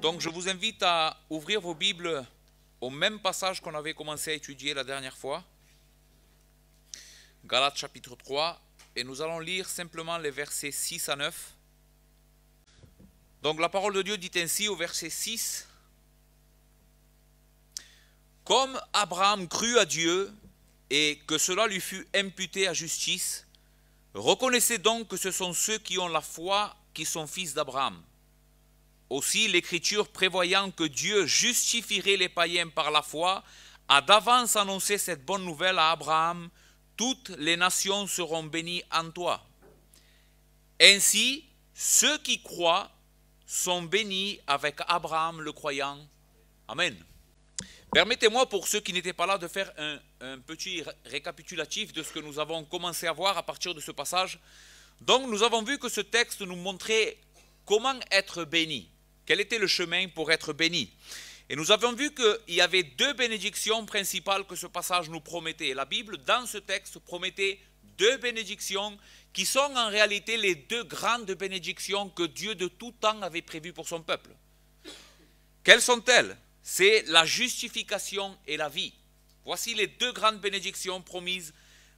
Donc je vous invite à ouvrir vos Bibles au même passage qu'on avait commencé à étudier la dernière fois, Galates chapitre 3, et nous allons lire simplement les versets 6 à 9. Donc la parole de Dieu dit ainsi au verset 6, Comme Abraham crut à Dieu et que cela lui fut imputé à justice, reconnaissez donc que ce sont ceux qui ont la foi qui sont fils d'Abraham. Aussi, l'Écriture prévoyant que Dieu justifierait les païens par la foi, a d'avance annoncé cette bonne nouvelle à Abraham, toutes les nations seront bénies en toi. Ainsi, ceux qui croient sont bénis avec Abraham le croyant. Amen. Permettez-moi, pour ceux qui n'étaient pas là, de faire un, petit récapitulatif de ce que nous avons commencé à voir à partir de ce passage. Donc, nous avons vu que ce texte nous montrait comment être béni. Quel était le chemin pour être béni Et nous avons vu qu'il y avait deux bénédictions principales que ce passage nous promettait. La Bible, dans ce texte, promettait deux bénédictions qui sont en réalité les deux grandes bénédictions que Dieu de tout temps avait prévues pour son peuple. Quelles sont-elles C'est la justification et la vie. Voici les deux grandes bénédictions promises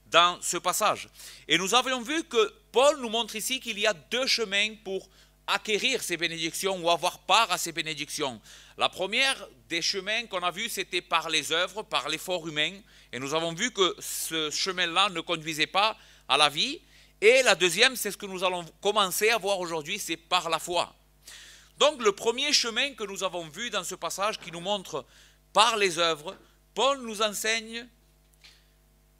dans ce passage. Et nous avions vu que Paul nous montre ici qu'il y a deux chemins pour acquérir ces bénédictions ou avoir part à ces bénédictions. La première des chemins qu'on a vu, c'était par les œuvres, par l'effort humain. Et nous avons vu que ce chemin-là ne conduisait pas à la vie. Et la deuxième, c'est ce que nous allons commencer à voir aujourd'hui, c'est par la foi. Donc le premier chemin que nous avons vu dans ce passage qui nous montre par les œuvres, Paul nous enseigne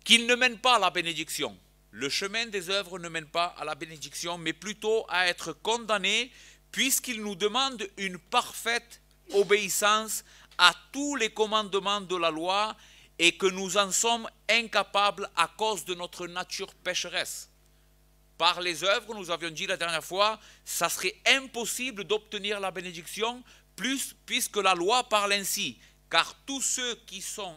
qu'il ne mène pas à la bénédiction. Le chemin des œuvres ne mène pas à la bénédiction, mais plutôt à être condamné, puisqu'il nous demande une parfaite obéissance à tous les commandements de la loi et que nous en sommes incapables à cause de notre nature pécheresse. Par les œuvres, nous avions dit la dernière fois, ça serait impossible d'obtenir la bénédiction, plus, puisque la loi parle ainsi. Car tous ceux qui sont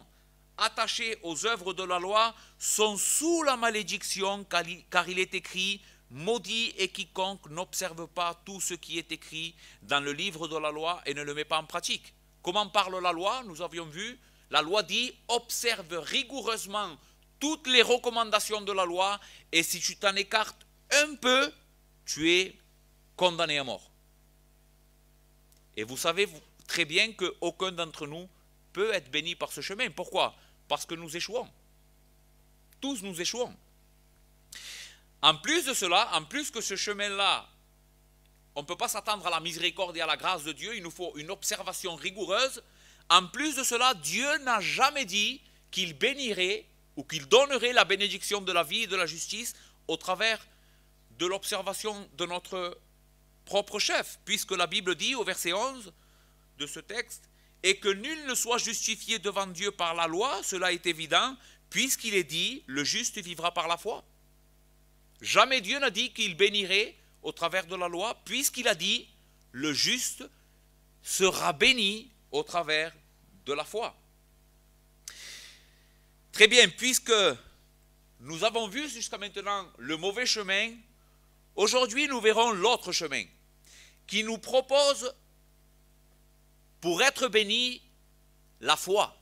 attachés aux œuvres de la loi sont sous la malédiction car il est écrit Maudit et quiconque n'observe pas tout ce qui est écrit dans le livre de la loi et ne le met pas en pratique. Comment parle la loi Nous avions vu, la loi dit Observe rigoureusement toutes les recommandations de la loi et si tu t'en écartes un peu, tu es condamné à mort. Et vous savez très bien qu'aucun d'entre nous peut être béni par ce chemin. Pourquoi parce que nous échouons. Tous nous échouons. En plus de cela, en plus que ce chemin-là, on ne peut pas s'attendre à la miséricorde et à la grâce de Dieu, il nous faut une observation rigoureuse. En plus de cela, Dieu n'a jamais dit qu'il bénirait ou qu'il donnerait la bénédiction de la vie et de la justice au travers de l'observation de notre propre chef, puisque la Bible dit au verset 11 de ce texte, et que nul ne soit justifié devant Dieu par la loi, cela est évident, puisqu'il est dit, le juste vivra par la foi. Jamais Dieu n'a dit qu'il bénirait au travers de la loi, puisqu'il a dit, le juste sera béni au travers de la foi. Très bien, puisque nous avons vu jusqu'à maintenant le mauvais chemin, aujourd'hui nous verrons l'autre chemin, qui nous propose pour être béni, la foi.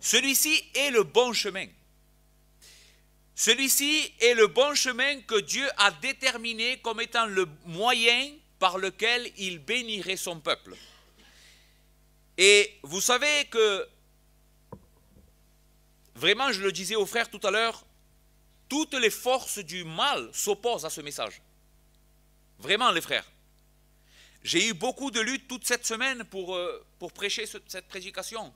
Celui-ci est le bon chemin. Celui-ci est le bon chemin que Dieu a déterminé comme étant le moyen par lequel il bénirait son peuple. Et vous savez que, vraiment, je le disais aux frères tout à l'heure, toutes les forces du mal s'opposent à ce message. Vraiment, les frères. J'ai eu beaucoup de luttes toute cette semaine pour, euh, pour prêcher cette prédication.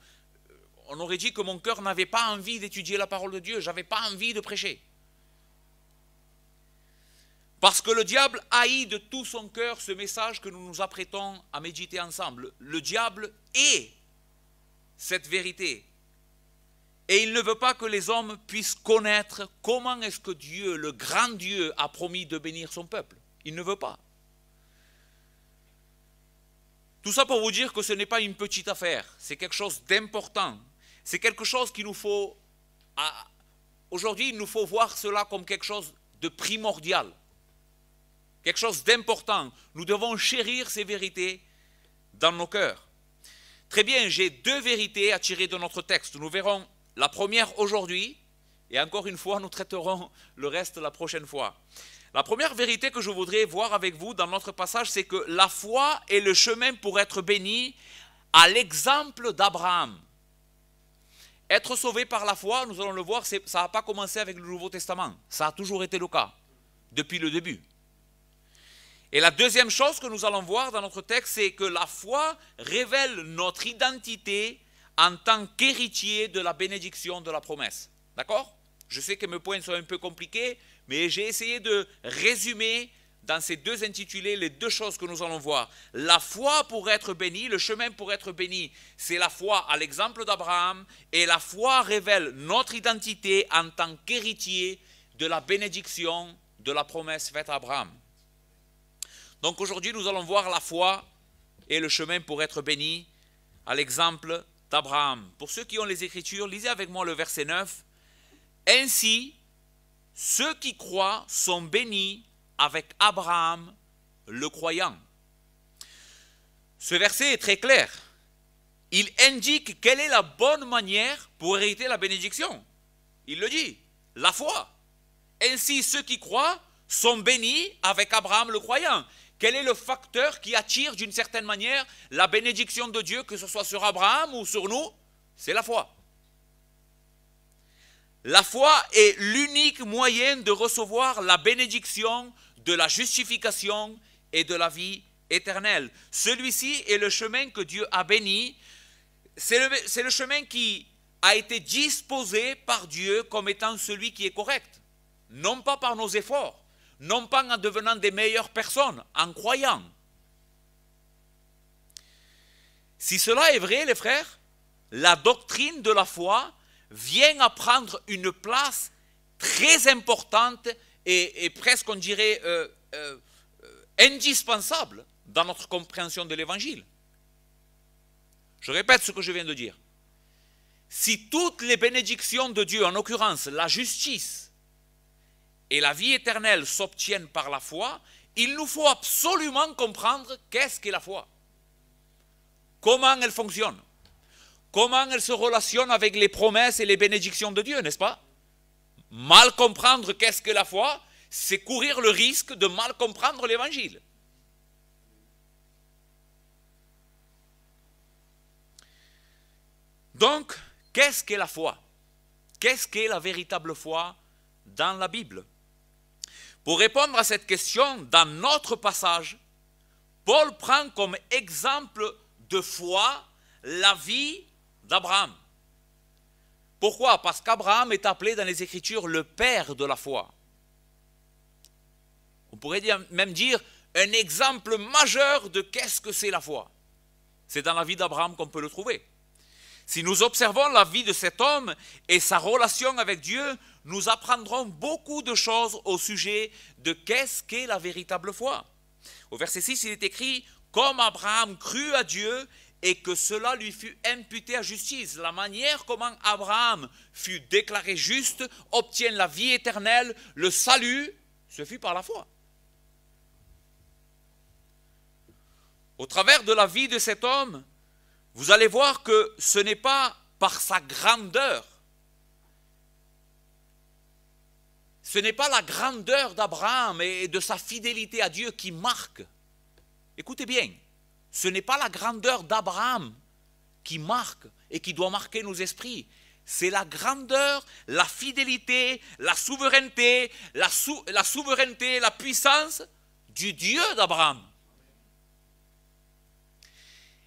Euh, on aurait dit que mon cœur n'avait pas envie d'étudier la parole de Dieu, j'avais pas envie de prêcher. Parce que le diable haït de tout son cœur ce message que nous nous apprêtons à méditer ensemble. Le diable est cette vérité. Et il ne veut pas que les hommes puissent connaître comment est-ce que Dieu, le grand Dieu, a promis de bénir son peuple. Il ne veut pas. Tout ça pour vous dire que ce n'est pas une petite affaire, c'est quelque chose d'important. C'est quelque chose qu'il nous faut... Aujourd'hui, il nous faut voir cela comme quelque chose de primordial, quelque chose d'important. Nous devons chérir ces vérités dans nos cœurs. Très bien, j'ai deux vérités à tirer de notre texte. Nous verrons la première aujourd'hui, et encore une fois, nous traiterons le reste la prochaine fois. La première vérité que je voudrais voir avec vous dans notre passage, c'est que la foi est le chemin pour être béni à l'exemple d'Abraham. Être sauvé par la foi, nous allons le voir, ça n'a pas commencé avec le Nouveau Testament. Ça a toujours été le cas, depuis le début. Et la deuxième chose que nous allons voir dans notre texte, c'est que la foi révèle notre identité en tant qu'héritier de la bénédiction de la promesse. D'accord Je sais que mes points sont un peu compliqués, mais j'ai essayé de résumer dans ces deux intitulés les deux choses que nous allons voir. La foi pour être béni, le chemin pour être béni, c'est la foi à l'exemple d'Abraham, et la foi révèle notre identité en tant qu'héritier de la bénédiction de la promesse faite à Abraham. Donc aujourd'hui, nous allons voir la foi et le chemin pour être béni à l'exemple d'Abraham. Pour ceux qui ont les Écritures, lisez avec moi le verset 9. Ainsi, ceux qui croient sont bénis avec Abraham le croyant. Ce verset est très clair. Il indique quelle est la bonne manière pour hériter la bénédiction. Il le dit, la foi. Ainsi, ceux qui croient sont bénis avec Abraham le croyant. Quel est le facteur qui attire d'une certaine manière la bénédiction de Dieu, que ce soit sur Abraham ou sur nous C'est la foi. La foi est l'unique moyen de recevoir la bénédiction de la justification et de la vie éternelle. Celui-ci est le chemin que Dieu a béni. C'est le, chemin qui a été disposé par Dieu comme étant celui qui est correct. Non pas par nos efforts, non pas en devenant des meilleures personnes, en croyant. Si cela est vrai, les frères, la doctrine de la foi vient à prendre une place très importante et, presque, on dirait, euh, euh, euh, indispensable dans notre compréhension de l'Évangile. Je répète ce que je viens de dire. Si toutes les bénédictions de Dieu, en l'occurrence la justice et la vie éternelle, s'obtiennent par la foi, il nous faut absolument comprendre qu'est-ce que la foi, comment elle fonctionne. Comment elle se relationne avec les promesses et les bénédictions de Dieu, n'est-ce pas Mal comprendre qu'est-ce que la foi, c'est courir le risque de mal comprendre l'évangile. Donc, qu'est-ce qu'est la foi Qu'est-ce qu'est la véritable foi dans la Bible Pour répondre à cette question, dans notre passage, Paul prend comme exemple de foi la vie d'Abraham. Pourquoi Parce qu'Abraham est appelé dans les Écritures le père de la foi. On pourrait même dire un exemple majeur de qu'est-ce que c'est la foi. C'est dans la vie d'Abraham qu'on peut le trouver. Si nous observons la vie de cet homme et sa relation avec Dieu, nous apprendrons beaucoup de choses au sujet de qu'est-ce qu'est la véritable foi. Au verset 6, il est écrit, Comme Abraham crut à Dieu et que cela lui fut imputé à justice. La manière comment Abraham fut déclaré juste, obtient la vie éternelle, le salut, ce fut par la foi. Au travers de la vie de cet homme, vous allez voir que ce n'est pas par sa grandeur, ce n'est pas la grandeur d'Abraham et de sa fidélité à Dieu qui marque. Écoutez bien, ce n'est pas la grandeur d'Abraham qui marque et qui doit marquer nos esprits. C'est la grandeur, la fidélité, la souveraineté, la, souveraineté, la puissance du Dieu d'Abraham.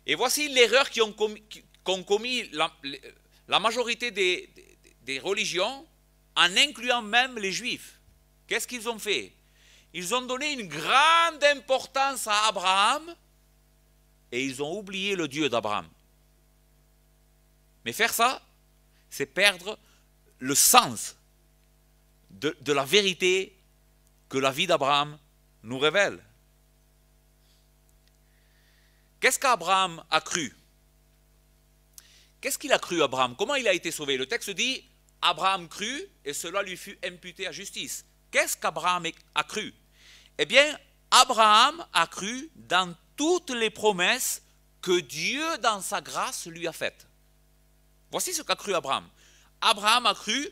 Et voici l'erreur qu'ont commis, la, majorité des religions en incluant même les juifs. Qu'est-ce qu'ils ont fait Ils ont donné une grande importance à Abraham et ils ont oublié le Dieu d'Abraham. Mais faire ça, c'est perdre le sens de, la vérité que la vie d'Abraham nous révèle. Qu'est-ce qu'Abraham a cru Qu'est-ce qu'il a cru, Abraham Comment il a été sauvé Le texte dit, Abraham crut et cela lui fut imputé à justice. Qu'est-ce qu'Abraham a cru Eh bien, Abraham a cru dans toutes les promesses que Dieu, dans sa grâce, lui a faites. Voici ce qu'a cru Abraham. Abraham a cru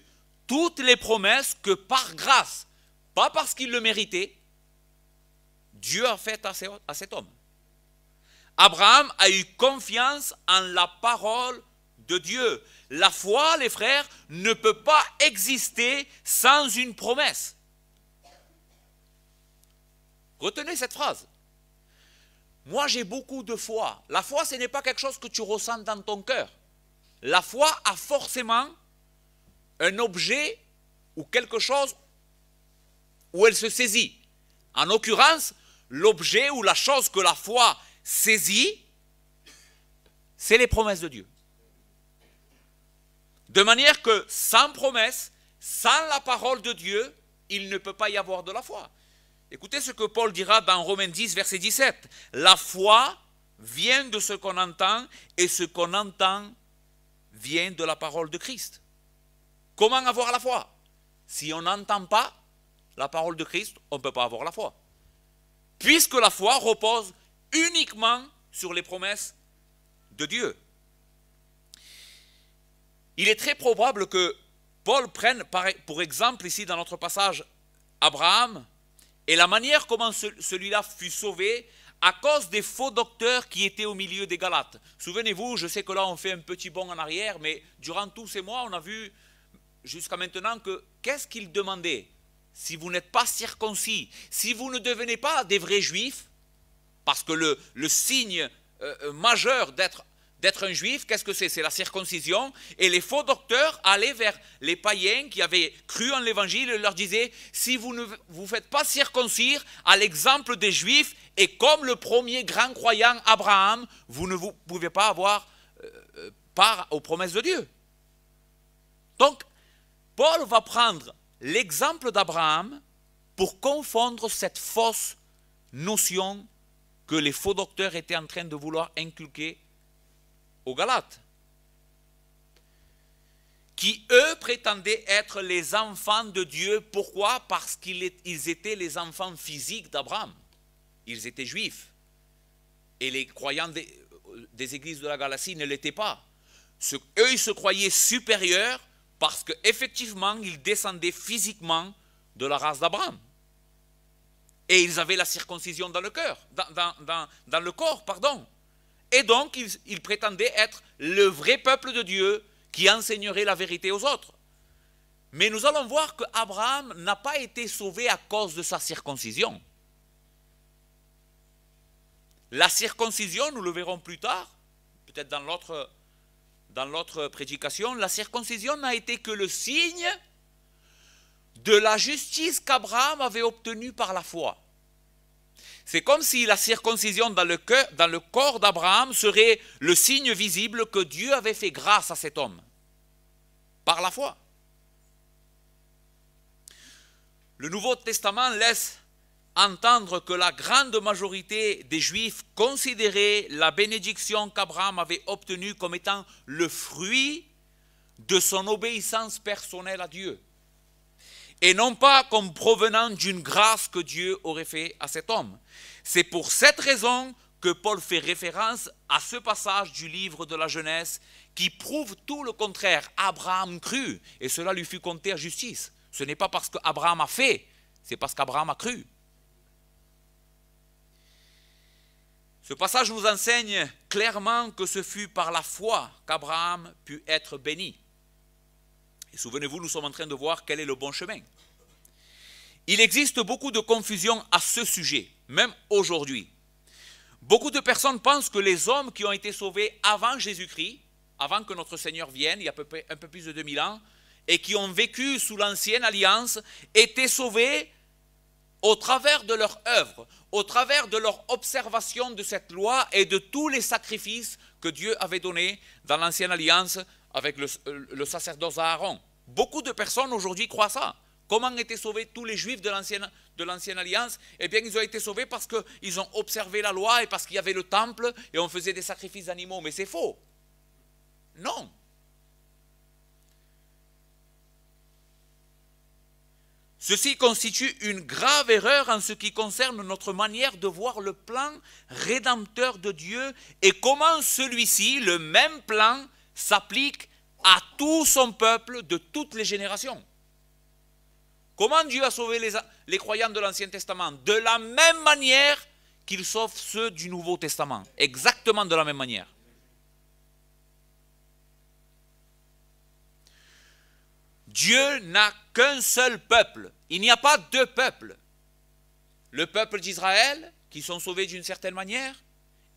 toutes les promesses que par grâce, pas parce qu'il le méritait, Dieu a faites à cet homme. Abraham a eu confiance en la parole de Dieu. La foi, les frères, ne peut pas exister sans une promesse. Retenez cette phrase. Moi, j'ai beaucoup de foi. La foi, ce n'est pas quelque chose que tu ressens dans ton cœur. La foi a forcément un objet ou quelque chose où elle se saisit. En l'occurrence, l'objet ou la chose que la foi saisit, c'est les promesses de Dieu. De manière que sans promesse, sans la parole de Dieu, il ne peut pas y avoir de la foi. Écoutez ce que Paul dira dans Romains 10, verset 17. La foi vient de ce qu'on entend et ce qu'on entend vient de la parole de Christ. Comment avoir la foi Si on n'entend pas la parole de Christ, on ne peut pas avoir la foi. Puisque la foi repose uniquement sur les promesses de Dieu. Il est très probable que Paul prenne pour exemple ici dans notre passage Abraham, et la manière comment celui-là fut sauvé, à cause des faux docteurs qui étaient au milieu des Galates. Souvenez-vous, je sais que là on fait un petit bond en arrière, mais durant tous ces mois, on a vu jusqu'à maintenant que qu'est-ce qu'ils demandaient Si vous n'êtes pas circoncis, si vous ne devenez pas des vrais juifs, parce que le, le signe euh, euh, majeur d'être d'être un juif, qu'est-ce que c'est C'est la circoncision. Et les faux docteurs allaient vers les païens qui avaient cru en l'évangile et leur disaient Si vous ne vous faites pas circoncire à l'exemple des juifs, et comme le premier grand croyant Abraham, vous ne pouvez pas avoir euh, euh, part aux promesses de Dieu. Donc, Paul va prendre l'exemple d'Abraham pour confondre cette fausse notion que les faux docteurs étaient en train de vouloir inculquer aux Galates, qui eux prétendaient être les enfants de Dieu. Pourquoi Parce qu'ils étaient les enfants physiques d'Abraham. Ils étaient juifs. Et les croyants des, églises de la Galatie ne l'étaient pas. eux, ils se croyaient supérieurs parce qu'effectivement, ils descendaient physiquement de la race d'Abraham. Et ils avaient la circoncision dans le cœur, dans le corps, pardon. Et donc, il, prétendaient prétendait être le vrai peuple de Dieu qui enseignerait la vérité aux autres. Mais nous allons voir que Abraham n'a pas été sauvé à cause de sa circoncision. La circoncision, nous le verrons plus tard, peut-être dans l'autre dans l'autre prédication, la circoncision n'a été que le signe de la justice qu'Abraham avait obtenue par la foi. C'est comme si la circoncision dans le, cœur, dans le corps d'Abraham serait le signe visible que Dieu avait fait grâce à cet homme, par la foi. Le Nouveau Testament laisse entendre que la grande majorité des Juifs considéraient la bénédiction qu'Abraham avait obtenue comme étant le fruit de son obéissance personnelle à Dieu et non pas comme provenant d'une grâce que Dieu aurait fait à cet homme. C'est pour cette raison que Paul fait référence à ce passage du livre de la Genèse qui prouve tout le contraire. Abraham crut et cela lui fut compté à justice. Ce n'est pas parce qu'Abraham a fait, c'est parce qu'Abraham a cru. Ce passage nous enseigne clairement que ce fut par la foi qu'Abraham put être béni. Et souvenez-vous, nous sommes en train de voir quel est le bon chemin. Il existe beaucoup de confusion à ce sujet, même aujourd'hui. Beaucoup de personnes pensent que les hommes qui ont été sauvés avant Jésus-Christ, avant que notre Seigneur vienne, il y a un peu plus de 2000 ans, et qui ont vécu sous l'ancienne alliance, étaient sauvés au travers de leur œuvre, au travers de leur observation de cette loi et de tous les sacrifices que Dieu avait donnés dans l'ancienne alliance avec le, euh, sacerdoce Aaron. Beaucoup de personnes aujourd'hui croient ça. Comment étaient sauvés tous les juifs de l'ancienne, de l'ancienne alliance Eh bien, ils ont été sauvés parce qu'ils ont observé la loi et parce qu'il y avait le temple et on faisait des sacrifices d'animaux. Mais c'est faux. Non. Ceci constitue une grave erreur en ce qui concerne notre manière de voir le plan rédempteur de Dieu et comment celui-ci, le même plan, s'applique à tout son peuple de toutes les générations. Comment Dieu a sauvé les, les croyants de l'Ancien Testament De la même manière qu'il sauve ceux du Nouveau Testament. Exactement de la même manière. Dieu n'a qu'un seul peuple. Il n'y a pas deux peuples. Le peuple d'Israël, qui sont sauvés d'une certaine manière,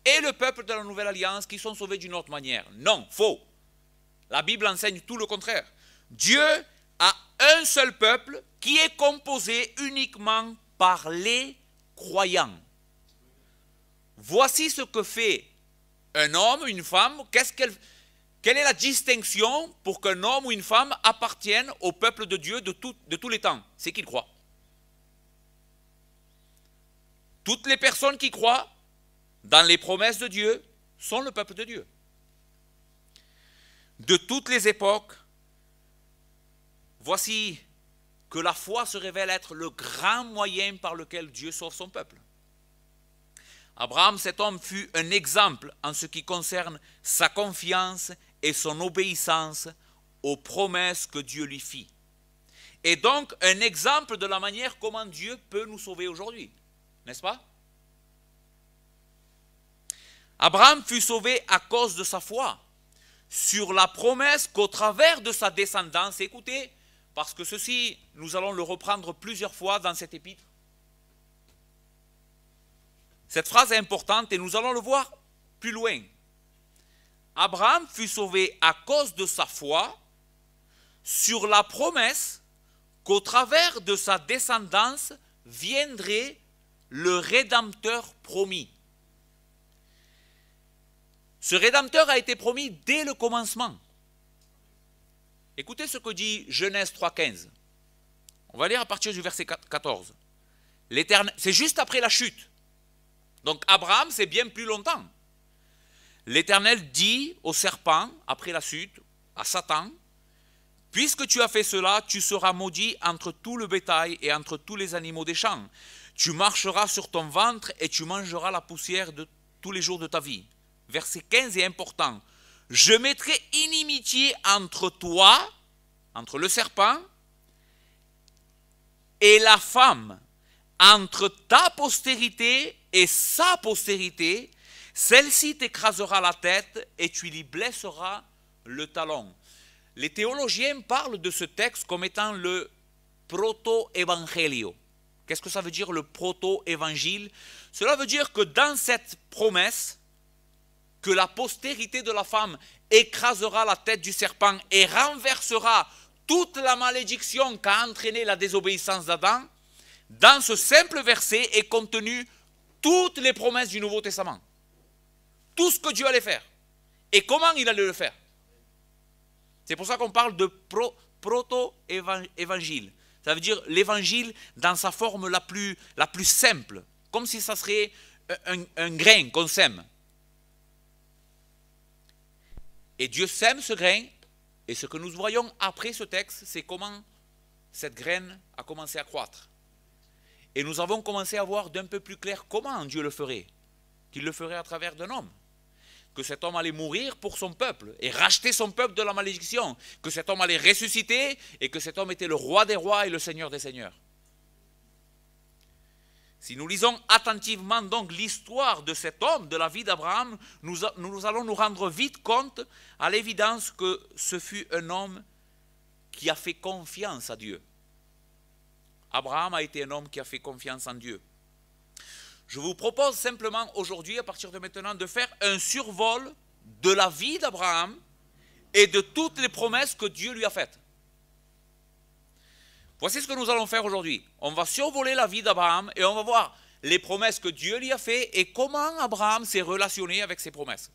et le peuple de la Nouvelle Alliance, qui sont sauvés d'une autre manière. Non, faux. La Bible enseigne tout le contraire. Dieu a un seul peuple qui est composé uniquement par les croyants. Voici ce que fait un homme, une femme. qu'elle, quelle est la distinction pour qu'un homme ou une femme appartienne au peuple de Dieu de, de tous les temps C'est qu'il croit. Toutes les personnes qui croient dans les promesses de Dieu sont le peuple de Dieu de toutes les époques, voici que la foi se révèle être le grand moyen par lequel Dieu sauve son peuple. Abraham, cet homme, fut un exemple en ce qui concerne sa confiance et son obéissance aux promesses que Dieu lui fit. Et donc un exemple de la manière comment Dieu peut nous sauver aujourd'hui, n'est-ce pas Abraham fut sauvé à cause de sa foi sur la promesse qu'au travers de sa descendance, écoutez, parce que ceci, nous allons le reprendre plusieurs fois dans cet épître. Cette phrase est importante et nous allons le voir plus loin. Abraham fut sauvé à cause de sa foi sur la promesse qu'au travers de sa descendance viendrait le Rédempteur promis. Ce rédempteur a été promis dès le commencement. Écoutez ce que dit Genèse 3.15. On va lire à partir du verset 14. C'est juste après la chute. Donc Abraham, c'est bien plus longtemps. L'Éternel dit au serpent, après la chute, à Satan, Puisque tu as fait cela, tu seras maudit entre tout le bétail et entre tous les animaux des champs. Tu marcheras sur ton ventre et tu mangeras la poussière de tous les jours de ta vie verset 15 est important. Je mettrai inimitié entre toi, entre le serpent, et la femme, entre ta postérité et sa postérité, celle-ci t'écrasera la tête et tu lui blesseras le talon. Les théologiens parlent de ce texte comme étant le proto-évangélio. Qu'est-ce que ça veut dire le proto-évangile Cela veut dire que dans cette promesse, que la postérité de la femme écrasera la tête du serpent et renversera toute la malédiction qu'a entraînée la désobéissance d'Adam, dans ce simple verset est contenu toutes les promesses du Nouveau Testament. Tout ce que Dieu allait faire et comment il allait le faire. C'est pour ça qu'on parle de proto-évangile. Ça veut dire l'évangile dans sa forme la plus, simple, comme si ça serait un grain qu'on sème. Et Dieu sème ce grain, et ce que nous voyons après ce texte, c'est comment cette graine a commencé à croître. Et nous avons commencé à voir d'un peu plus clair comment Dieu le ferait, qu'il le ferait à travers d'un homme, que cet homme allait mourir pour son peuple et racheter son peuple de la malédiction, que cet homme allait ressusciter et que cet homme était le roi des rois et le seigneur des seigneurs. Si nous lisons attentivement donc l'histoire de cet homme, de la vie d'Abraham, nous, nous, allons nous rendre vite compte, à l'évidence, que ce fut un homme qui a fait confiance à Dieu. Abraham a été un homme qui a fait confiance en Dieu. Je vous propose simplement aujourd'hui, à partir de maintenant, de faire un survol de la vie d'Abraham et de toutes les promesses que Dieu lui a faites. Voici ce que nous allons faire aujourd'hui. On va survoler la vie d'Abraham et on va voir les promesses que Dieu lui a faites et comment Abraham s'est relationné avec ces promesses.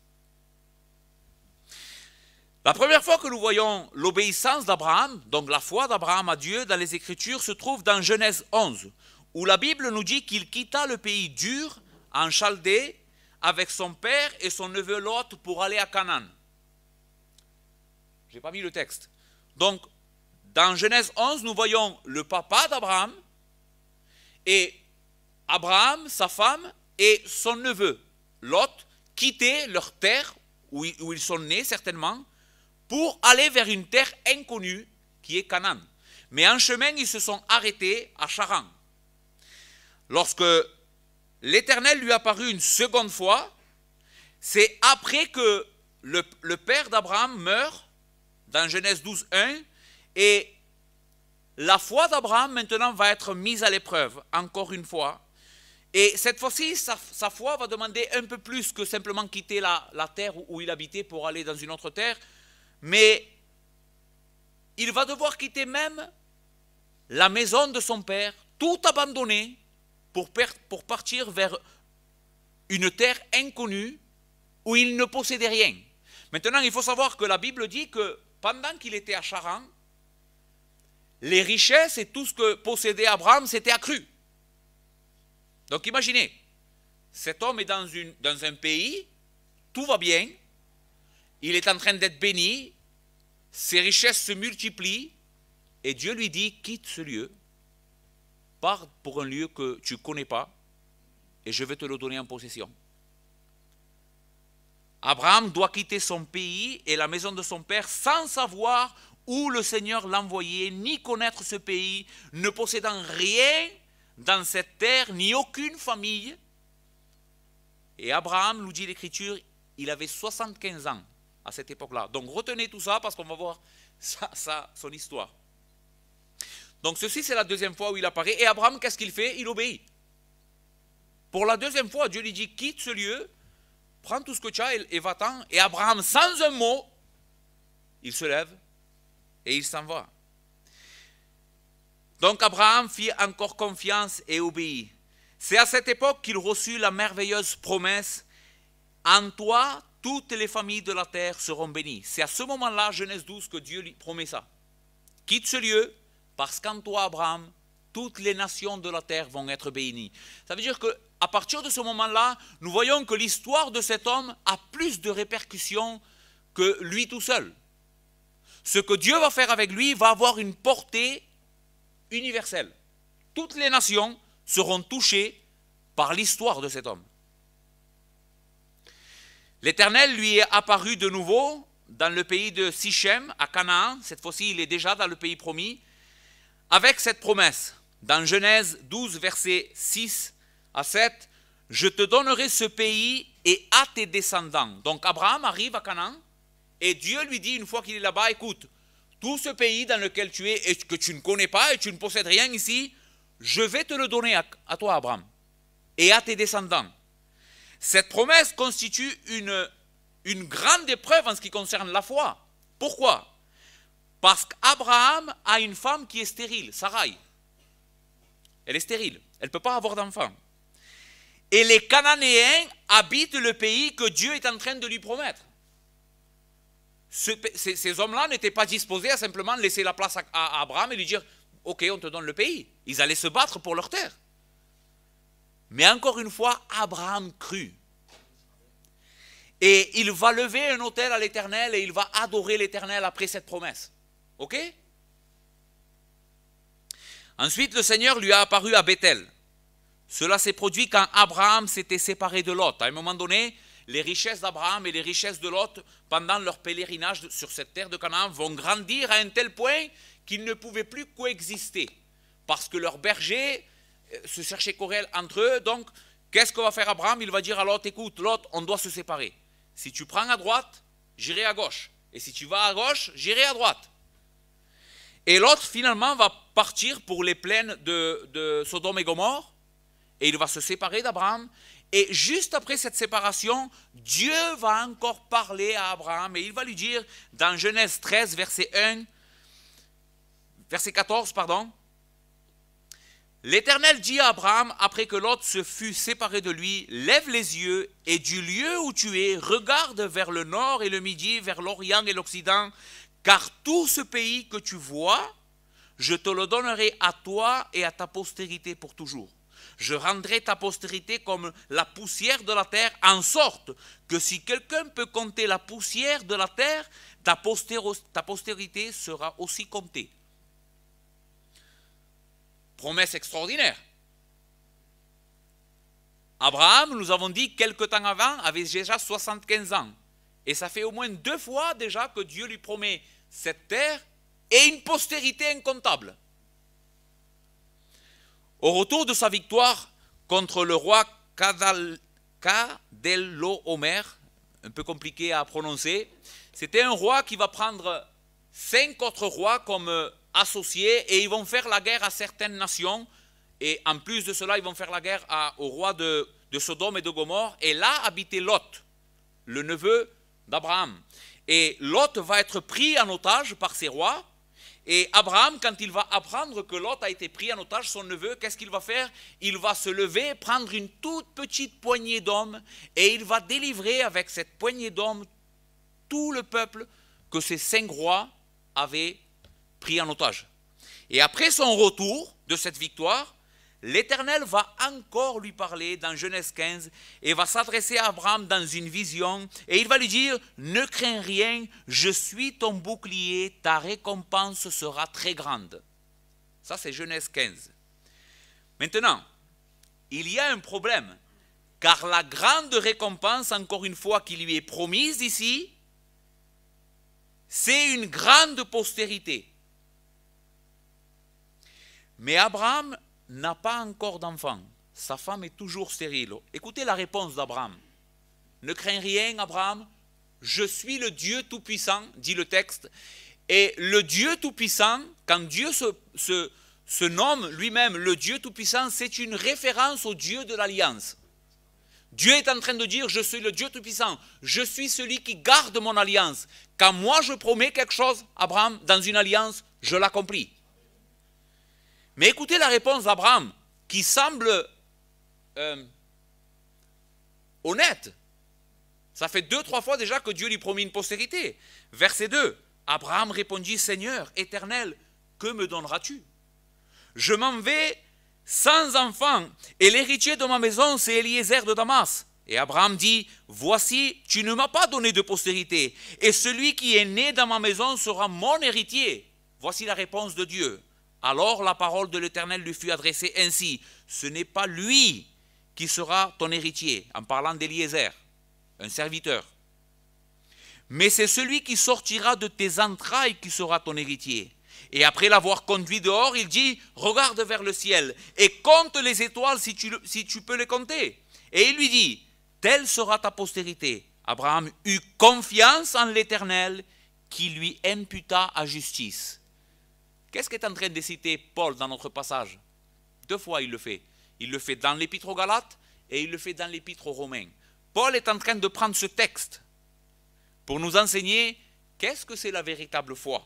La première fois que nous voyons l'obéissance d'Abraham, donc la foi d'Abraham à Dieu dans les Écritures, se trouve dans Genèse 11, où la Bible nous dit qu'il quitta le pays dur en Chaldée avec son père et son neveu Lot pour aller à Canaan. Je n'ai pas mis le texte. Donc dans Genèse 11, nous voyons le papa d'Abraham et Abraham, sa femme et son neveu, Lot, quitter leur terre où ils sont nés certainement pour aller vers une terre inconnue qui est Canaan. Mais en chemin, ils se sont arrêtés à Charan. Lorsque l'Éternel lui apparut une seconde fois, c'est après que le, père d'Abraham meurt, dans Genèse 12, 1, et la foi d'Abraham maintenant va être mise à l'épreuve, encore une fois. Et cette fois-ci, sa, foi va demander un peu plus que simplement quitter la, terre où il habitait pour aller dans une autre terre. Mais il va devoir quitter même la maison de son père, tout abandonner pour, pour partir vers une terre inconnue où il ne possédait rien. Maintenant, il faut savoir que la Bible dit que pendant qu'il était à Charan, les richesses et tout ce que possédait Abraham s'était accru. Donc imaginez, cet homme est dans, un pays, tout va bien, il est en train d'être béni, ses richesses se multiplient, et Dieu lui dit, quitte ce lieu, pars pour un lieu que tu ne connais pas, et je vais te le donner en possession. Abraham doit quitter son pays et la maison de son père sans savoir où le Seigneur l'envoyait, ni connaître ce pays, ne possédant rien dans cette terre, ni aucune famille. Et Abraham, nous dit l'Écriture, il avait 75 ans à cette époque-là. Donc retenez tout ça parce qu'on va voir ça, son histoire. Donc ceci, c'est la deuxième fois où il apparaît. Et Abraham, qu'est-ce qu'il fait Il obéit. Pour la deuxième fois, Dieu lui dit, quitte ce lieu, prends tout ce que tu as et va-t'en. Et Abraham, sans un mot, il se lève, et il s'en va. Donc Abraham fit encore confiance et obéit. C'est à cette époque qu'il reçut la merveilleuse promesse En toi, toutes les familles de la terre seront bénies. C'est à ce moment-là, Genèse 12, que Dieu lui promet ça. Quitte ce lieu, parce qu'en toi, Abraham, toutes les nations de la terre vont être bénies. Ça veut dire que à partir de ce moment-là, nous voyons que l'histoire de cet homme a plus de répercussions que lui tout seul ce que Dieu va faire avec lui va avoir une portée universelle. Toutes les nations seront touchées par l'histoire de cet homme. L'Éternel lui est apparu de nouveau dans le pays de Sichem, à Canaan. Cette fois-ci, il est déjà dans le pays promis, avec cette promesse. Dans Genèse 12, versets 6 à 7, Je te donnerai ce pays et à tes descendants. Donc Abraham arrive à Canaan et Dieu lui dit, une fois qu'il est là-bas, écoute, tout ce pays dans lequel tu es et que tu ne connais pas et tu ne possèdes rien ici, je vais te le donner à, toi, Abraham, et à tes descendants. Cette promesse constitue une, une grande épreuve en ce qui concerne la foi. Pourquoi Parce qu'Abraham a une femme qui est stérile, Sarai. Elle est stérile, elle ne peut pas avoir d'enfant. Et les Cananéens habitent le pays que Dieu est en train de lui promettre ces, hommes-là n'étaient pas disposés à simplement laisser la place à, Abraham et lui dire Ok, on te donne le pays. Ils allaient se battre pour leur terre. Mais encore une fois, Abraham crut. Et il va lever un autel à l'Éternel et il va adorer l'Éternel après cette promesse. Ok Ensuite, le Seigneur lui a apparu à Bethel. Cela s'est produit quand Abraham s'était séparé de Lot. À un moment donné, les richesses d'Abraham et les richesses de Lot pendant leur pèlerinage sur cette terre de Canaan vont grandir à un tel point qu'ils ne pouvaient plus coexister parce que leurs bergers euh, se cherchaient querelle entre eux. Donc, qu'est-ce que va faire Abraham Il va dire à Lot Écoute, Lot, on doit se séparer. Si tu prends à droite, j'irai à gauche. Et si tu vas à gauche, j'irai à droite. Et l'autre, finalement, va partir pour les plaines de, de Sodome et Gomorre. Et il va se séparer d'Abraham. Et juste après cette séparation, Dieu va encore parler à Abraham et il va lui dire dans Genèse 13, verset 1, verset 14, pardon, L'Éternel dit à Abraham, après que l'autre se fut séparé de lui, Lève les yeux, et du lieu où tu es, regarde vers le nord et le midi, vers l'Orient et l'Occident, car tout ce pays que tu vois, je te le donnerai à toi et à ta postérité pour toujours je rendrai ta postérité comme la poussière de la terre, en sorte que si quelqu'un peut compter la poussière de la terre, ta, postérité sera aussi comptée. Promesse extraordinaire. Abraham, nous avons dit quelque temps avant, avait déjà 75 ans. Et ça fait au moins deux fois déjà que Dieu lui promet cette terre et une postérité incomptable. Au retour de sa victoire contre le roi Omer, un peu compliqué à prononcer, c'était un roi qui va prendre cinq autres rois comme euh, associés et ils vont faire la guerre à certaines nations. Et en plus de cela, ils vont faire la guerre au roi de, de Sodome et de Gomorre. Et là habitait Lot, le neveu d'Abraham. Et Lot va être pris en otage par ces rois et Abraham, quand il va apprendre que Lot a été pris en otage, son neveu, qu'est-ce qu'il va faire Il va se lever, prendre une toute petite poignée d'hommes, et il va délivrer avec cette poignée d'hommes tout le peuple que ces cinq rois avaient pris en otage. Et après son retour de cette victoire, l'Éternel va encore lui parler dans Genèse 15 et va s'adresser à Abraham dans une vision et il va lui dire, ne crains rien, je suis ton bouclier, ta récompense sera très grande. Ça, c'est Genèse 15. Maintenant, il y a un problème, car la grande récompense, encore une fois, qui lui est promise ici, c'est une grande postérité. Mais Abraham n'a pas encore d'enfant, sa femme est toujours stérile. Écoutez la réponse d'Abraham. Ne crains rien, Abraham, je suis le Dieu Tout-Puissant, dit le texte. Et le Dieu Tout-Puissant, quand Dieu se, se, se nomme lui-même le Dieu Tout-Puissant, c'est une référence au Dieu de l'Alliance. Dieu est en train de dire, je suis le Dieu Tout-Puissant, je suis celui qui garde mon alliance. Quand moi je promets quelque chose, Abraham, dans une alliance, je l'accomplis. Mais écoutez la réponse d'Abraham, qui semble euh, honnête. Ça fait deux, trois fois déjà que Dieu lui promit une postérité. Verset 2, Abraham répondit, Seigneur éternel, que me donneras-tu Je m'en vais sans enfant, et l'héritier de ma maison, c'est Eliezer de Damas. Et Abraham dit, Voici, tu ne m'as pas donné de postérité, et celui qui est né dans ma maison sera mon héritier. Voici la réponse de Dieu. Alors la parole de l'Éternel lui fut adressée ainsi, ce n'est pas lui qui sera ton héritier, en parlant d'Éliézer, un serviteur, mais c'est celui qui sortira de tes entrailles qui sera ton héritier. Et après l'avoir conduit dehors, il dit, regarde vers le ciel et compte les étoiles si tu, si tu peux les compter. Et il lui dit, telle sera ta postérité. Abraham eut confiance en l'Éternel qui lui imputa à justice. Qu'est-ce qu'est en train de citer Paul dans notre passage Deux fois il le fait. Il le fait dans l'épître aux Galates et il le fait dans l'épître aux Romains. Paul est en train de prendre ce texte pour nous enseigner qu'est-ce que c'est la véritable foi.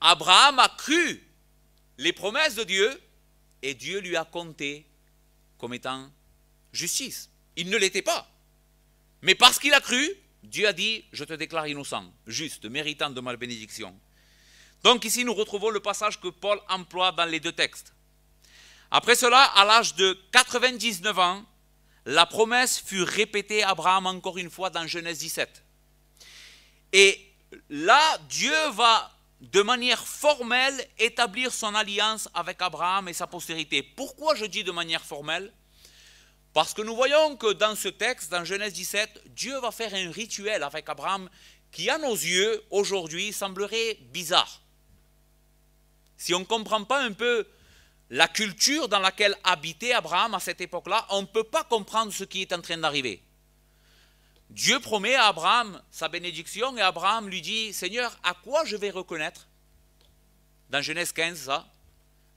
Abraham a cru les promesses de Dieu et Dieu lui a compté comme étant justice. Il ne l'était pas. Mais parce qu'il a cru, Dieu a dit, je te déclare innocent, juste, méritant de ma bénédiction. Donc ici, nous retrouvons le passage que Paul emploie dans les deux textes. Après cela, à l'âge de 99 ans, la promesse fut répétée à Abraham encore une fois dans Genèse 17. Et là, Dieu va de manière formelle établir son alliance avec Abraham et sa postérité. Pourquoi je dis de manière formelle Parce que nous voyons que dans ce texte, dans Genèse 17, Dieu va faire un rituel avec Abraham qui, à nos yeux, aujourd'hui, semblerait bizarre. Si on ne comprend pas un peu la culture dans laquelle habitait Abraham à cette époque-là, on ne peut pas comprendre ce qui est en train d'arriver. Dieu promet à Abraham sa bénédiction et Abraham lui dit, Seigneur, à quoi je vais reconnaître Dans Genèse 15, ça.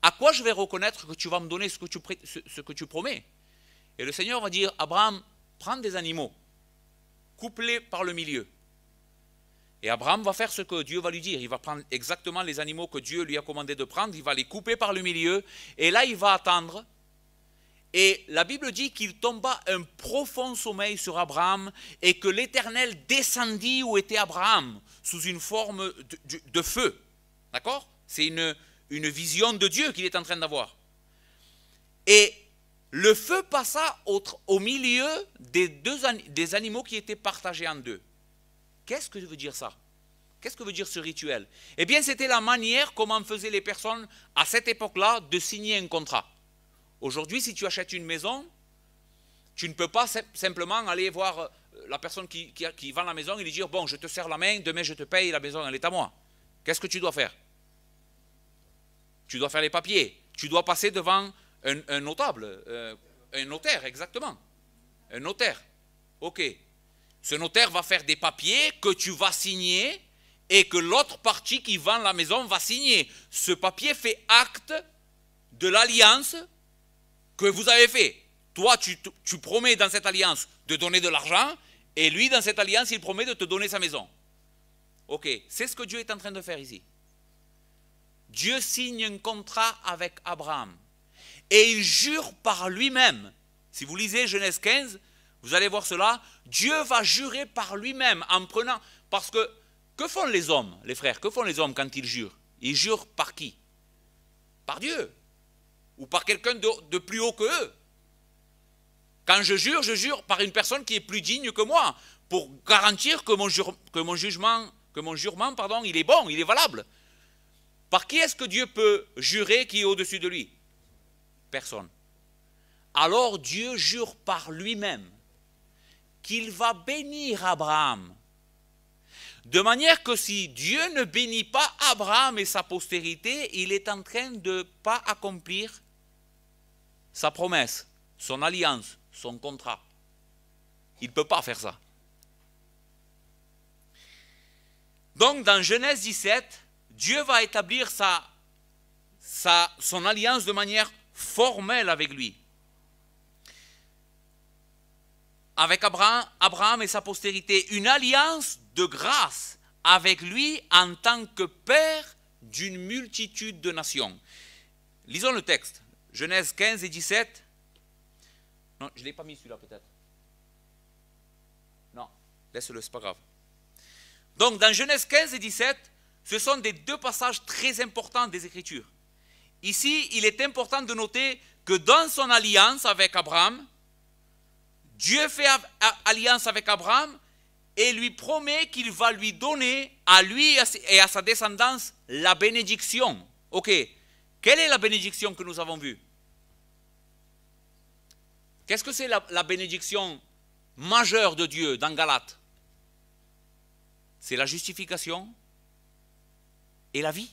À quoi je vais reconnaître que tu vas me donner ce que tu, que tu promets Et le Seigneur va dire, Abraham, prends des animaux, coupe-les par le milieu, et Abraham va faire ce que Dieu va lui dire. Il va prendre exactement les animaux que Dieu lui a commandé de prendre, il va les couper par le milieu, et là il va attendre. Et la Bible dit qu'il tomba un profond sommeil sur Abraham et que l'Éternel descendit où était Abraham, sous une forme de, feu. D'accord C'est une, une vision de Dieu qu'il est en train d'avoir. Et le feu passa au, au milieu des deux des animaux qui étaient partagés en deux. Qu'est-ce que veut dire ça Qu'est-ce que veut dire ce rituel Eh bien, c'était la manière comment faisaient les personnes à cette époque-là de signer un contrat. Aujourd'hui, si tu achètes une maison, tu ne peux pas simplement aller voir euh, la personne qui, vend la maison et lui dire Bon, je te sers la main, demain je te paye, la maison elle est à moi. Qu'est-ce que tu dois faire Tu dois faire les papiers. Tu dois passer devant un, notable, euh, un notaire, exactement. Un notaire. Ok. Ce notaire va faire des papiers que tu vas signer et que l'autre partie qui vend la maison va signer. Ce papier fait acte de l'alliance que vous avez fait. Toi, tu, tu promets dans cette alliance de donner de l'argent et lui, dans cette alliance, il promet de te donner sa maison. Ok, c'est ce que Dieu est en train de faire ici. Dieu signe un contrat avec Abraham et il jure par lui-même. Si vous lisez Genèse 15, vous allez voir cela. Dieu va jurer par lui-même en prenant. Parce que que font les hommes, les frères Que font les hommes quand ils jurent Ils jurent par qui Par Dieu. Ou par quelqu'un de, plus haut que eux. Quand je jure, je jure par une personne qui est plus digne que moi, pour garantir que mon, que mon jugement, que mon jurement, pardon, il est bon, il est valable. Par qui est-ce que Dieu peut jurer qui est au-dessus de lui Personne. Alors Dieu jure par lui-même qu'il va bénir Abraham. De manière que si Dieu ne bénit pas Abraham et sa postérité, il est en train de ne pas accomplir sa promesse, son alliance, son contrat. Il ne peut pas faire ça. Donc dans Genèse 17, Dieu va établir sa, son alliance de manière formelle avec lui. avec Abraham, et sa postérité, une alliance de grâce avec lui en tant que père d'une multitude de nations. Lisons le texte. Genèse 15 et 17. Non, je ne l'ai pas mis celui-là peut-être. Non, laisse-le, c'est pas grave. Donc dans Genèse 15 et 17, ce sont des deux passages très importants des Écritures. Ici, il est important de noter que dans son alliance avec Abraham, Dieu fait alliance avec Abraham et lui promet qu'il va lui donner à lui et à sa descendance la bénédiction. Ok, quelle est la bénédiction que nous avons vue Qu'est-ce que c'est la, la, bénédiction majeure de Dieu dans Galate C'est la justification et la vie.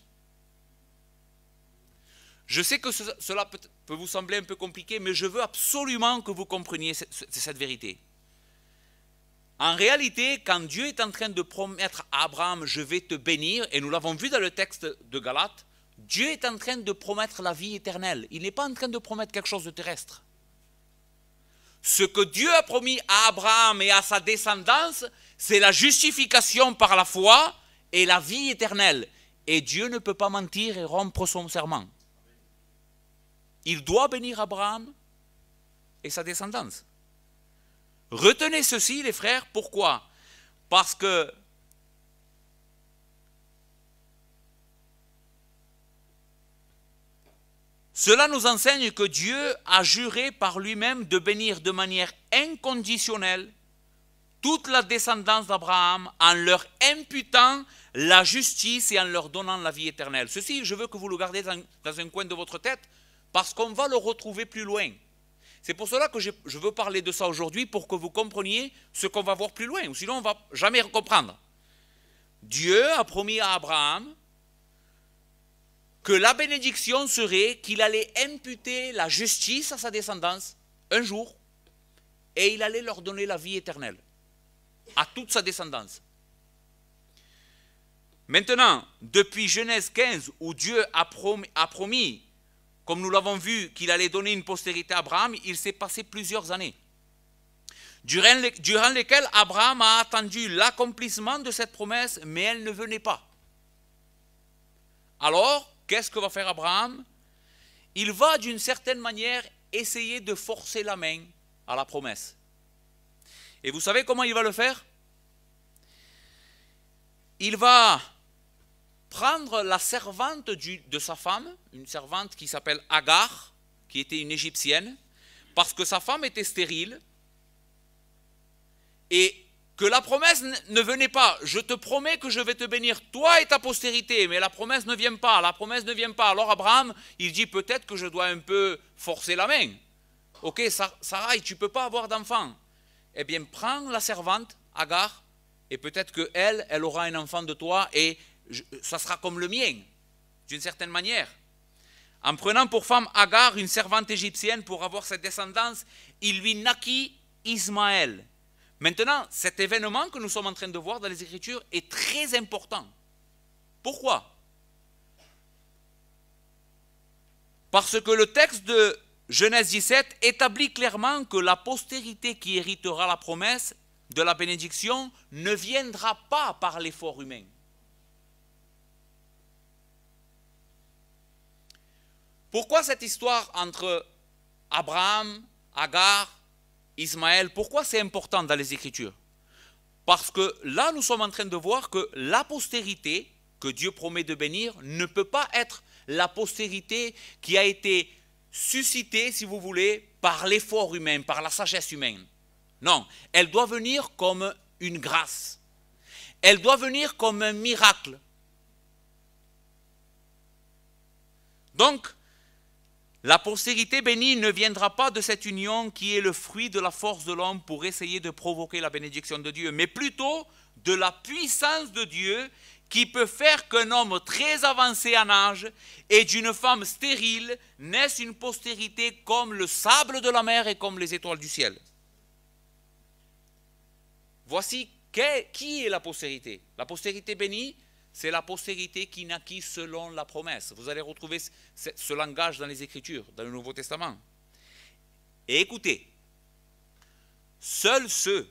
Je sais que cela peut, vous sembler un peu compliqué, mais je veux absolument que vous compreniez cette, vérité. En réalité, quand Dieu est en train de promettre à Abraham, je vais te bénir, et nous l'avons vu dans le texte de Galate, Dieu est en train de promettre la vie éternelle. Il n'est pas en train de promettre quelque chose de terrestre. Ce que Dieu a promis à Abraham et à sa descendance, c'est la justification par la foi et la vie éternelle. Et Dieu ne peut pas mentir et rompre son serment il doit bénir Abraham et sa descendance. Retenez ceci, les frères, pourquoi Parce que cela nous enseigne que Dieu a juré par lui-même de bénir de manière inconditionnelle toute la descendance d'Abraham en leur imputant la justice et en leur donnant la vie éternelle. Ceci, je veux que vous le gardiez dans un coin de votre tête, parce qu'on va le retrouver plus loin. C'est pour cela que je, veux parler de ça aujourd'hui, pour que vous compreniez ce qu'on va voir plus loin, ou sinon on ne va jamais comprendre. Dieu a promis à Abraham que la bénédiction serait qu'il allait imputer la justice à sa descendance un jour, et il allait leur donner la vie éternelle, à toute sa descendance. Maintenant, depuis Genèse 15, où Dieu a promis comme nous l'avons vu, qu'il allait donner une postérité à Abraham, il s'est passé plusieurs années, durant, lesquelles Abraham a attendu l'accomplissement de cette promesse, mais elle ne venait pas. Alors, qu'est-ce que va faire Abraham Il va d'une certaine manière essayer de forcer la main à la promesse. Et vous savez comment il va le faire Il va prendre la servante de sa femme, une servante qui s'appelle Agar, qui était une Égyptienne, parce que sa femme était stérile, et que la promesse ne venait pas, je te promets que je vais te bénir, toi et ta postérité, mais la promesse ne vient pas, la promesse ne vient pas. Alors Abraham, il dit peut-être que je dois un peu forcer la main. Ok, Sarah, tu ne peux pas avoir d'enfant. Eh bien, prends la servante, Agar, et peut-être que elle, elle aura un enfant de toi, et ça sera comme le mien, d'une certaine manière. En prenant pour femme Agar, une servante égyptienne, pour avoir cette descendance, il lui naquit Ismaël. Maintenant, cet événement que nous sommes en train de voir dans les Écritures est très important. Pourquoi Parce que le texte de Genèse 17 établit clairement que la postérité qui héritera la promesse de la bénédiction ne viendra pas par l'effort humain. Pourquoi cette histoire entre Abraham, Agar, Ismaël, pourquoi c'est important dans les Écritures Parce que là, nous sommes en train de voir que la postérité que Dieu promet de bénir ne peut pas être la postérité qui a été suscitée, si vous voulez, par l'effort humain, par la sagesse humaine. Non, elle doit venir comme une grâce. Elle doit venir comme un miracle. Donc, la postérité bénie ne viendra pas de cette union qui est le fruit de la force de l'homme pour essayer de provoquer la bénédiction de Dieu, mais plutôt de la puissance de Dieu qui peut faire qu'un homme très avancé en âge et d'une femme stérile naisse une postérité comme le sable de la mer et comme les étoiles du ciel. Voici qui est la postérité. La postérité bénie, c'est la postérité qui naquit selon la promesse. Vous allez retrouver ce langage dans les Écritures, dans le Nouveau Testament. Et écoutez, seuls ceux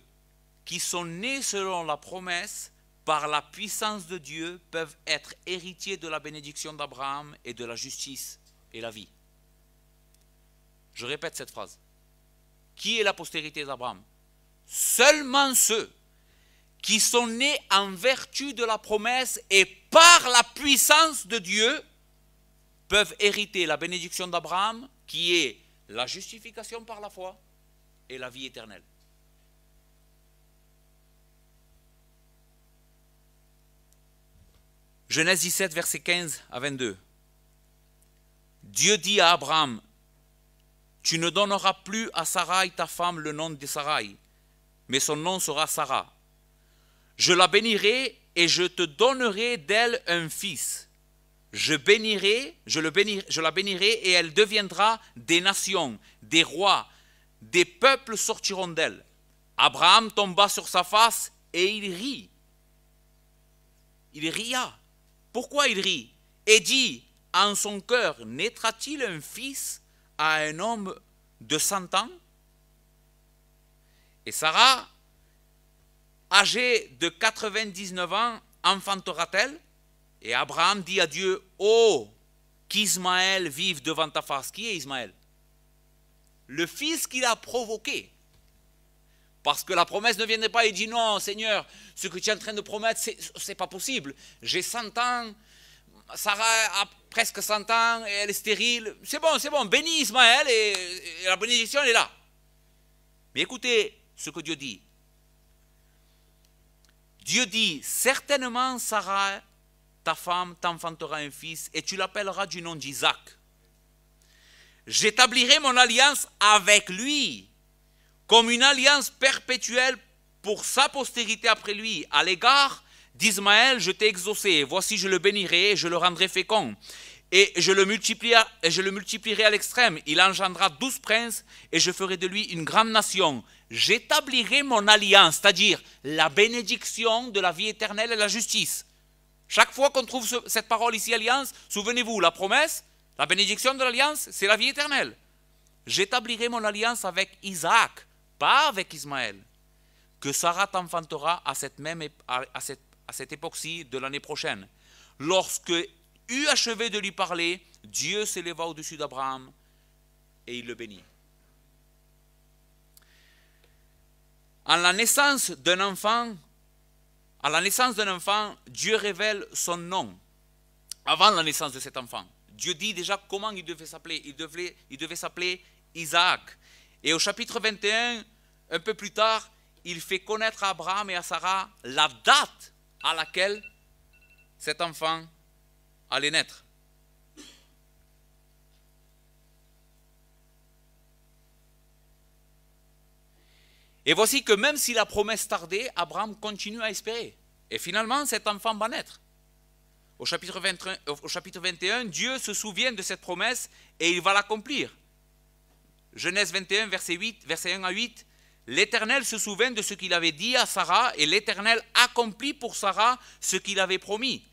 qui sont nés selon la promesse par la puissance de Dieu peuvent être héritiers de la bénédiction d'Abraham et de la justice et la vie. Je répète cette phrase. Qui est la postérité d'Abraham Seulement ceux qui sont nés en vertu de la promesse et par la puissance de Dieu, peuvent hériter la bénédiction d'Abraham, qui est la justification par la foi et la vie éternelle. Genèse 17, verset 15 à 22. Dieu dit à Abraham, Tu ne donneras plus à Sarai ta femme le nom de Sarai, mais son nom sera Sarah je la bénirai et je te donnerai d'elle un fils. Je bénirai, je, la bénirai et elle deviendra des nations, des rois, des peuples sortiront d'elle. Abraham tomba sur sa face et il rit. Il ria. Pourquoi il rit Et dit en son cœur, naîtra-t-il un fils à un homme de cent ans Et Sarah âgé de 99 ans, enfantera-t-elle Et Abraham dit à Dieu, oh, qu'Ismaël vive devant ta face. Qui est Ismaël Le fils qu'il a provoqué. Parce que la promesse ne viendrait pas, il dit non, Seigneur, ce que tu es en train de promettre, c'est pas possible. J'ai 100 ans, Sarah a presque 100 ans, et elle est stérile. C'est bon, c'est bon, bénis Ismaël et, la bénédiction est là. Mais écoutez ce que Dieu dit. Dieu dit, certainement Sarah, ta femme, t'enfantera un fils et tu l'appelleras du nom d'Isaac. J'établirai mon alliance avec lui comme une alliance perpétuelle pour sa postérité après lui. À l'égard d'Ismaël, je t'ai exaucé. Voici, je le bénirai et je le rendrai fécond. Et je le, multiplierai, et je le multiplierai à l'extrême. Il engendra douze princes et je ferai de lui une grande nation j'établirai mon alliance, c'est-à-dire la bénédiction de la vie éternelle et la justice. Chaque fois qu'on trouve cette parole ici, alliance, souvenez-vous, la promesse, la bénédiction de l'alliance, c'est la vie éternelle. J'établirai mon alliance avec Isaac, pas avec Ismaël, que Sarah t'enfantera à cette, même, à, cette, à cette époque-ci de l'année prochaine. Lorsque eut achevé de lui parler, Dieu s'éleva au-dessus d'Abraham et il le bénit. En la naissance d'un enfant, à la naissance d'un enfant, Dieu révèle son nom. Avant la naissance de cet enfant, Dieu dit déjà comment il devait s'appeler. Il devait, il devait s'appeler Isaac. Et au chapitre 21, un peu plus tard, il fait connaître à Abraham et à Sarah la date à laquelle cet enfant allait naître. Et voici que même si la promesse tardait, Abraham continue à espérer. Et finalement, cet enfant va naître. Au chapitre, 21, euh, Dieu se souvient de cette promesse et il va l'accomplir. Genèse 21, verset, 8, verset 1 à 8. L'Éternel se souvient de ce qu'il avait dit à Sarah et l'Éternel accomplit pour Sarah ce qu'il avait promis.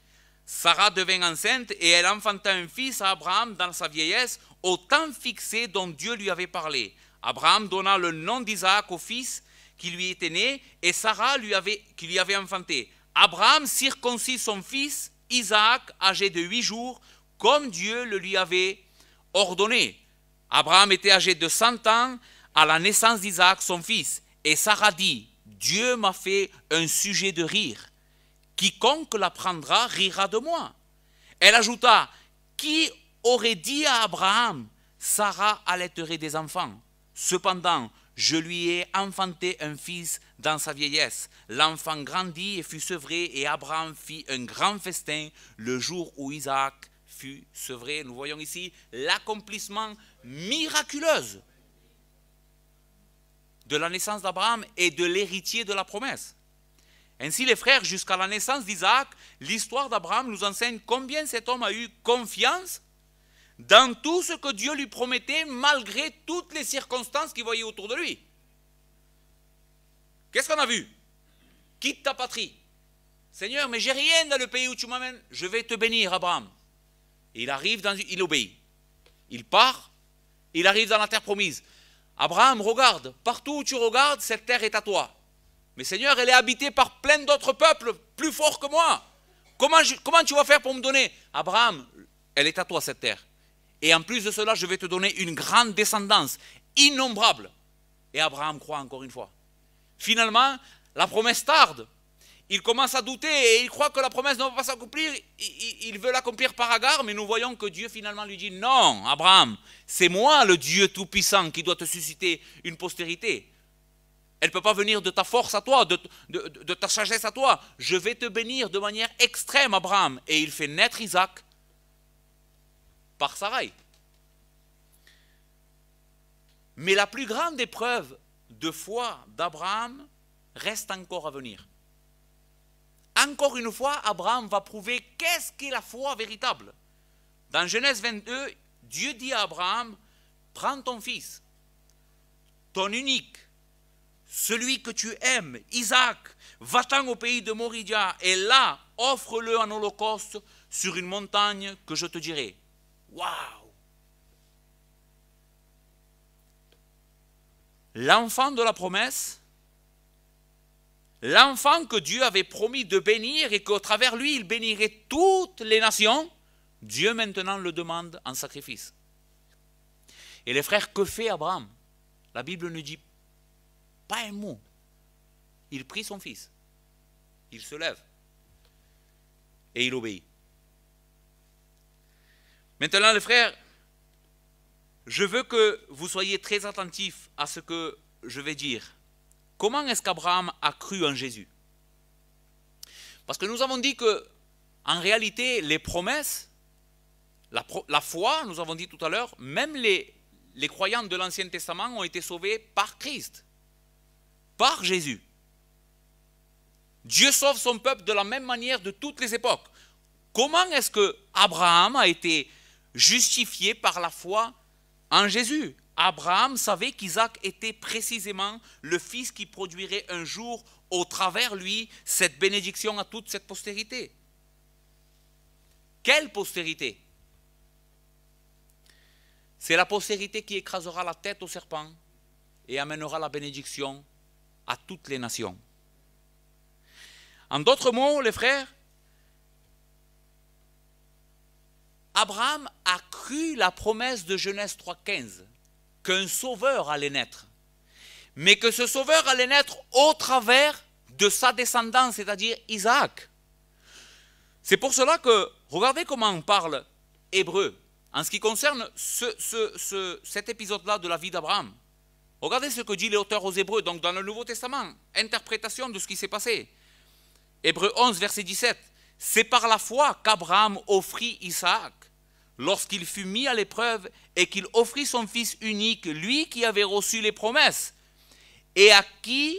Sarah devint enceinte et elle enfanta un fils à Abraham dans sa vieillesse au temps fixé dont Dieu lui avait parlé. Abraham donna le nom d'Isaac au fils qui lui était né et Sarah lui avait, qui lui avait enfanté. Abraham circoncit son fils Isaac, âgé de huit jours, comme Dieu le lui avait ordonné. Abraham était âgé de cent ans à la naissance d'Isaac, son fils. Et Sarah dit, Dieu m'a fait un sujet de rire. Quiconque l'apprendra rira de moi. Elle ajouta, qui aurait dit à Abraham, Sarah allaiterait des enfants Cependant, je lui ai enfanté un fils dans sa vieillesse. L'enfant grandit et fut sevré, et Abraham fit un grand festin le jour où Isaac fut sevré. Nous voyons ici l'accomplissement miraculeux de la naissance d'Abraham et de l'héritier de la promesse. Ainsi, les frères, jusqu'à la naissance d'Isaac, l'histoire d'Abraham nous enseigne combien cet homme a eu confiance dans tout ce que Dieu lui promettait, malgré toutes les circonstances qu'il voyait autour de lui. Qu'est-ce qu'on a vu Quitte ta patrie. Seigneur, mais j'ai rien dans le pays où tu m'amènes. Je vais te bénir, Abraham. il arrive, dans, il obéit. Il part, il arrive dans la terre promise. Abraham, regarde, partout où tu regardes, cette terre est à toi. Mais Seigneur, elle est habitée par plein d'autres peuples plus forts que moi. Comment, comment tu vas faire pour me donner Abraham, elle est à toi cette terre. Et en plus de cela, je vais te donner une grande descendance, innombrable. Et Abraham croit encore une fois. Finalement, la promesse tarde. Il commence à douter et il croit que la promesse ne va pas s'accomplir. Il veut l'accomplir par agarre, mais nous voyons que Dieu finalement lui dit Non, Abraham, c'est moi le Dieu Tout-Puissant qui doit te susciter une postérité. Elle ne peut pas venir de ta force à toi, de, de, ta sagesse à toi. Je vais te bénir de manière extrême, Abraham. Et il fait naître Isaac, par Sarai. Mais la plus grande épreuve de foi d'Abraham reste encore à venir. Encore une fois, Abraham va prouver qu'est-ce qu'est la foi véritable. Dans Genèse 22, Dieu dit à Abraham, prends ton fils, ton unique, celui que tu aimes, Isaac, va-t'en au pays de Moridia, et là, offre-le en holocauste sur une montagne que je te dirai. Waouh L'enfant de la promesse, l'enfant que Dieu avait promis de bénir et qu'au travers lui, il bénirait toutes les nations, Dieu maintenant le demande en sacrifice. Et les frères, que fait Abraham La Bible ne dit pas un mot. Il prie son fils. Il se lève. Et il obéit. Maintenant, les frères, je veux que vous soyez très attentifs à ce que je vais dire. Comment est-ce qu'Abraham a cru en Jésus Parce que nous avons dit que, en réalité, les promesses, la, foi, nous avons dit tout à l'heure, même les, les croyants de l'Ancien Testament ont été sauvés par Christ, par Jésus. Dieu sauve son peuple de la même manière de toutes les époques. Comment est-ce que Abraham a été justifié par la foi en Jésus. Abraham savait qu'Isaac était précisément le fils qui produirait un jour au travers lui cette bénédiction à toute cette postérité. Quelle postérité C'est la postérité qui écrasera la tête au serpent et amènera la bénédiction à toutes les nations. En d'autres mots, les frères, Abraham a cru la promesse de Genèse 3.15, qu'un sauveur allait naître, mais que ce sauveur allait naître au travers de sa descendance, c'est-à-dire Isaac. C'est pour cela que, regardez comment on parle hébreu en ce qui concerne cet épisode-là de la vie d'Abraham. Regardez ce que dit l'auteur aux Hébreux, donc dans le Nouveau Testament, interprétation de ce qui s'est passé. Hébreu 11, verset 17. C'est par la foi qu'Abraham offrit Isaac lorsqu'il fut mis à l'épreuve et qu'il offrit son Fils unique, lui qui avait reçu les promesses, et à qui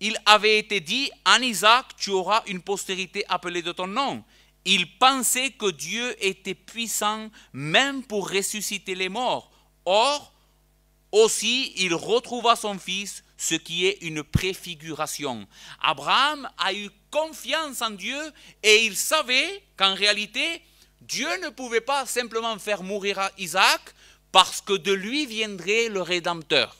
il avait été dit, en Isaac, tu auras une postérité appelée de ton nom. Il pensait que Dieu était puissant même pour ressusciter les morts. Or, aussi, il retrouva son fils, ce qui est une préfiguration. Abraham a eu confiance en Dieu et il savait qu'en réalité, Dieu ne pouvait pas simplement faire mourir Isaac parce que de lui viendrait le Rédempteur.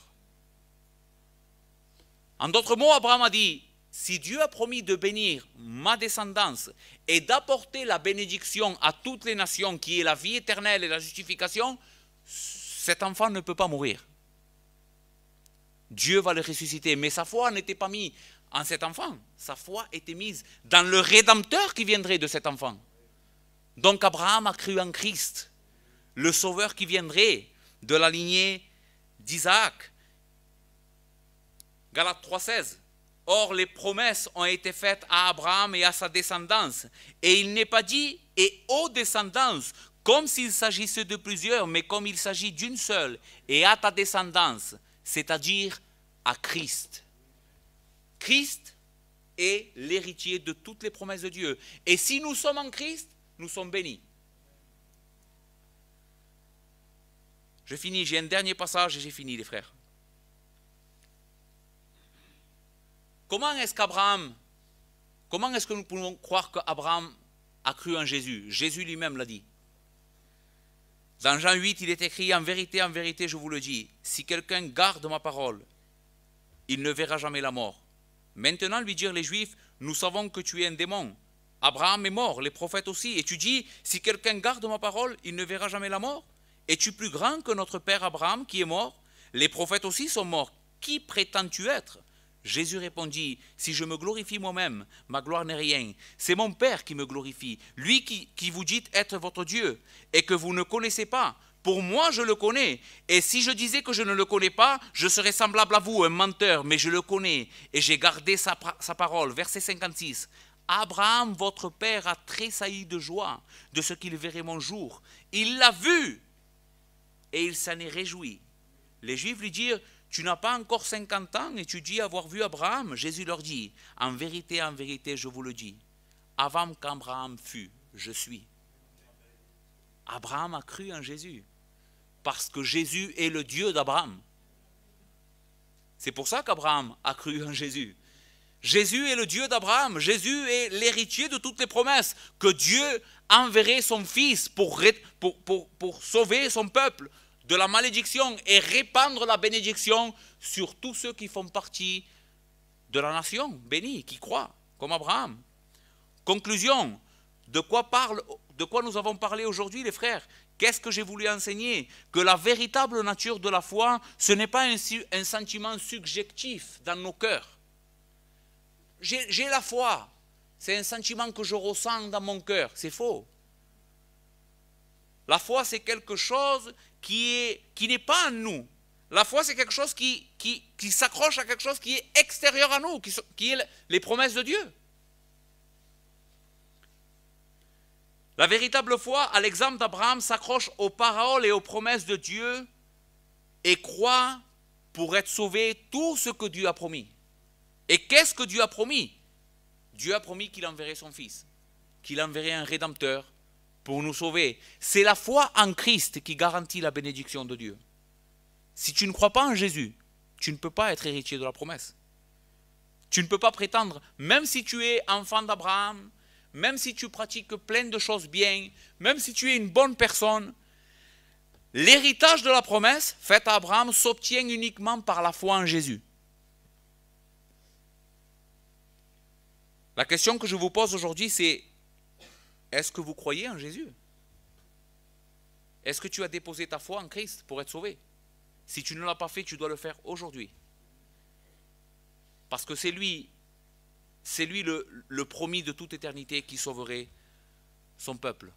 En d'autres mots, Abraham a dit, si Dieu a promis de bénir ma descendance et d'apporter la bénédiction à toutes les nations qui est la vie éternelle et la justification, cet enfant ne peut pas mourir. Dieu va le ressusciter, mais sa foi n'était pas mise en cet enfant, sa foi était mise dans le Rédempteur qui viendrait de cet enfant. Donc Abraham a cru en Christ, le sauveur qui viendrait de la lignée d'Isaac. Galates 3.16. Or, les promesses ont été faites à Abraham et à sa descendance. Et il n'est pas dit et aux descendances, comme s'il s'agissait de plusieurs, mais comme il s'agit d'une seule, et à ta descendance, c'est-à-dire à Christ. Christ est l'héritier de toutes les promesses de Dieu. Et si nous sommes en Christ, nous sommes bénis. Je finis, j'ai un dernier passage et j'ai fini, les frères. Comment est-ce qu'Abraham, comment est-ce que nous pouvons croire qu'Abraham a cru en Jésus Jésus lui-même l'a dit. Dans Jean 8, il est écrit En vérité, en vérité, je vous le dis, si quelqu'un garde ma parole, il ne verra jamais la mort. Maintenant, lui dirent les Juifs Nous savons que tu es un démon. Abraham est mort, les prophètes aussi. Et tu dis, si quelqu'un garde ma parole, il ne verra jamais la mort. Es-tu plus grand que notre père Abraham qui est mort Les prophètes aussi sont morts. Qui prétends-tu être Jésus répondit, si je me glorifie moi-même, ma gloire n'est rien. C'est mon Père qui me glorifie, lui qui, vous dit être votre Dieu et que vous ne connaissez pas. Pour moi, je le connais. Et si je disais que je ne le connais pas, je serais semblable à vous, un menteur, mais je le connais. Et j'ai gardé sa, sa, parole. Verset 56. Abraham, votre père, a tressailli de joie de ce qu'il verrait mon jour. Il l'a vu et il s'en est réjoui. Les Juifs lui dirent, tu n'as pas encore 50 ans et tu dis avoir vu Abraham. Jésus leur dit, en vérité, en vérité, je vous le dis, avant qu'Abraham fût, je suis. Abraham a cru en Jésus, parce que Jésus est le Dieu d'Abraham. C'est pour ça qu'Abraham a cru en Jésus. Jésus est le Dieu d'Abraham, Jésus est l'héritier de toutes les promesses, que Dieu enverrait son Fils pour, sauver son peuple de la malédiction et répandre la bénédiction sur tous ceux qui font partie de la nation bénie, qui croient, comme Abraham. Conclusion, de quoi, parle, de quoi nous avons parlé aujourd'hui, les frères Qu'est-ce que j'ai voulu enseigner Que la véritable nature de la foi, ce n'est pas un sentiment subjectif dans nos cœurs j'ai la foi. C'est un sentiment que je ressens dans mon cœur. C'est faux. La foi, c'est quelque chose qui n'est qui pas en nous. La foi, c'est quelque chose qui, qui, s'accroche à quelque chose qui est extérieur à nous, qui, qui est les promesses de Dieu. La véritable foi, à l'exemple d'Abraham, s'accroche aux paroles et aux promesses de Dieu et croit pour être sauvé tout ce que Dieu a promis. Et qu'est-ce que Dieu a promis Dieu a promis qu'il enverrait son Fils, qu'il enverrait un Rédempteur pour nous sauver. C'est la foi en Christ qui garantit la bénédiction de Dieu. Si tu ne crois pas en Jésus, tu ne peux pas être héritier de la promesse. Tu ne peux pas prétendre, même si tu es enfant d'Abraham, même si tu pratiques plein de choses bien, même si tu es une bonne personne, l'héritage de la promesse faite à Abraham s'obtient uniquement par la foi en Jésus. La question que je vous pose aujourd'hui, c'est est-ce que vous croyez en Jésus Est-ce que tu as déposé ta foi en Christ pour être sauvé Si tu ne l'as pas fait, tu dois le faire aujourd'hui. Parce que c'est lui, c'est lui le, le promis de toute éternité qui sauverait son peuple.